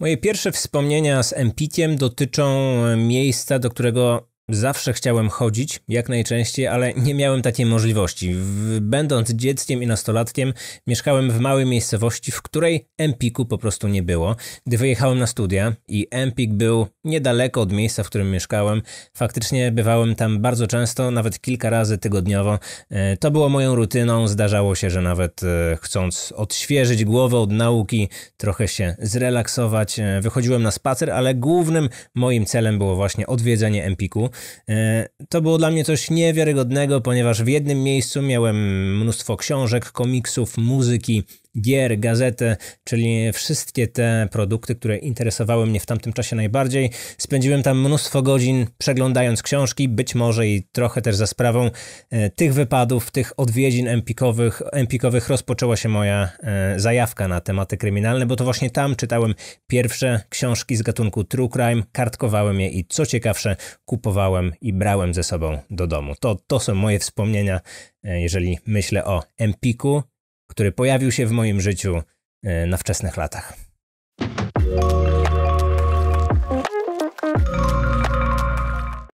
Moje pierwsze wspomnienia z Empiciem dotyczą e, miejsca, do którego Zawsze chciałem chodzić, jak najczęściej, ale nie miałem takiej możliwości. Będąc dzieckiem i nastolatkiem, mieszkałem w małej miejscowości, w której Empiku po prostu nie było. Gdy wyjechałem na studia i Empik był niedaleko od miejsca, w którym mieszkałem, faktycznie bywałem tam bardzo często, nawet kilka razy tygodniowo. E, to było moją rutyną. Zdarzało się, że nawet e, chcąc odświeżyć głowę od nauki, trochę się zrelaksować, e, wychodziłem na spacer, ale głównym moim celem było właśnie odwiedzenie Empiku. E, to było dla mnie coś niewiarygodnego, ponieważ w jednym miejscu miałem mnóstwo książek, komiksów, muzyki, gier, gazety, czyli wszystkie te produkty, które interesowały mnie w tamtym czasie najbardziej. Spędziłem tam mnóstwo godzin przeglądając książki, być może i trochę też za sprawą e, tych wypadów, tych odwiedzin empikowych, empikowych rozpoczęła się moja e, zajawka na tematy kryminalne, bo to właśnie tam czytałem pierwsze książki z gatunku true crime, kartkowałem je i co ciekawsze kupowałem i brałem ze sobą do domu. To, to są moje wspomnienia, e, jeżeli myślę o Empiku który pojawił się w moim życiu e, na wczesnych latach.